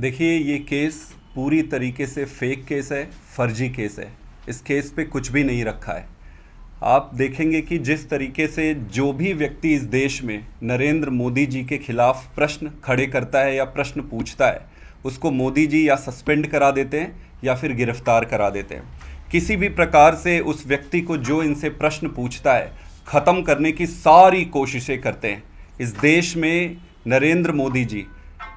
देखिए ये केस पूरी तरीके से फेक केस है फर्जी केस है इस केस पे कुछ भी नहीं रखा है आप देखेंगे कि जिस तरीके से जो भी व्यक्ति इस देश में नरेंद्र मोदी जी के खिलाफ प्रश्न खड़े करता है या प्रश्न पूछता है उसको मोदी जी या सस्पेंड करा देते हैं या फिर गिरफ्तार करा देते हैं किसी भी प्रकार से उस व्यक्ति को जो इनसे प्रश्न पूछता है ख़त्म करने की सारी कोशिशें करते हैं इस देश में नरेंद्र मोदी जी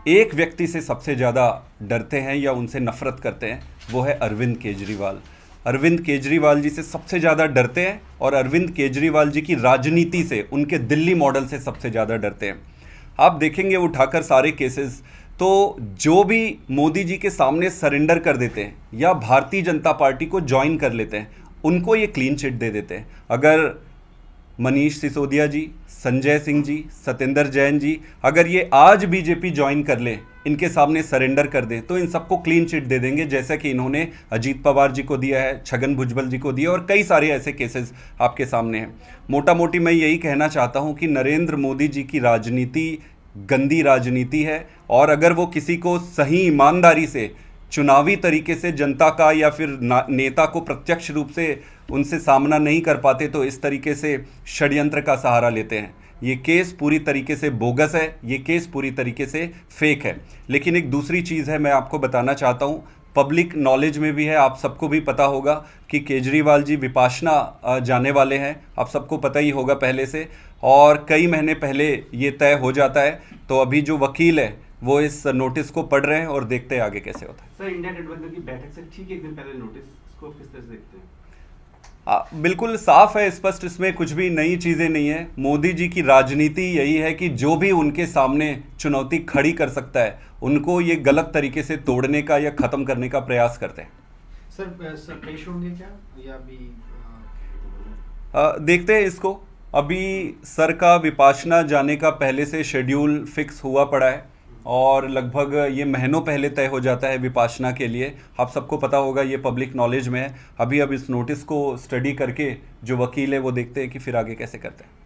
एक व्यक्ति से सबसे ज़्यादा डरते हैं या उनसे नफरत करते हैं वो है अरविंद केजरीवाल अरविंद केजरीवाल जी से सबसे ज़्यादा डरते हैं और अरविंद केजरीवाल जी की राजनीति से उनके दिल्ली मॉडल से सबसे ज़्यादा डरते हैं आप देखेंगे उठाकर सारे केसेस तो जो भी मोदी जी के सामने सरेंडर कर देते हैं या भारतीय जनता पार्टी को ज्वाइन कर लेते हैं उनको ये क्लीन चिट दे देते हैं अगर मनीष सिसोदिया जी संजय सिंह जी सतेंद्र जैन जी अगर ये आज बीजेपी ज्वाइन कर लें इनके सामने सरेंडर कर दें तो इन सबको क्लीन चिट दे देंगे जैसा कि इन्होंने अजीत पवार जी को दिया है छगन भुजबल जी को दिया और कई सारे ऐसे केसेस आपके सामने हैं मोटा मोटी मैं यही कहना चाहता हूँ कि नरेंद्र मोदी जी की राजनीति गंदी राजनीति है और अगर वो किसी को सही ईमानदारी से चुनावी तरीके से जनता का या फिर नेता को प्रत्यक्ष रूप से उनसे सामना नहीं कर पाते तो इस तरीके से षड्यंत्र का सहारा लेते हैं ये केस पूरी तरीके से बोगस है ये केस पूरी तरीके से फेक है लेकिन एक दूसरी चीज़ है मैं आपको बताना चाहता हूँ पब्लिक नॉलेज में भी है आप सबको भी पता होगा कि केजरीवाल जी विपाशना जाने वाले हैं आप सबको पता ही होगा पहले से और कई महीने पहले ये तय हो जाता है तो अभी जो वकील है वो इस नोटिस को पढ़ रहे हैं और देखते हैं आगे कैसे होता है सर इंडिया गठबंधन की बैठक से ठीक एक दिन पहले नोटिस को किस तरह से देखते हैं आ, बिल्कुल साफ है स्पष्ट इसमें कुछ भी नई चीज़ें नहीं है मोदी जी की राजनीति यही है कि जो भी उनके सामने चुनौती खड़ी कर सकता है उनको ये गलत तरीके से तोड़ने का या ख़त्म करने का प्रयास करते हैं सर सर पेश होंगे क्या या भी आ, देखते हैं इसको अभी सर का विपाशना जाने का पहले से शेड्यूल फिक्स हुआ पड़ा है और लगभग ये महीनों पहले तय हो जाता है विपाशना के लिए आप सबको पता होगा ये पब्लिक नॉलेज में है अभी अब इस नोटिस को स्टडी करके जो वकील है वो देखते हैं कि फिर आगे कैसे करते हैं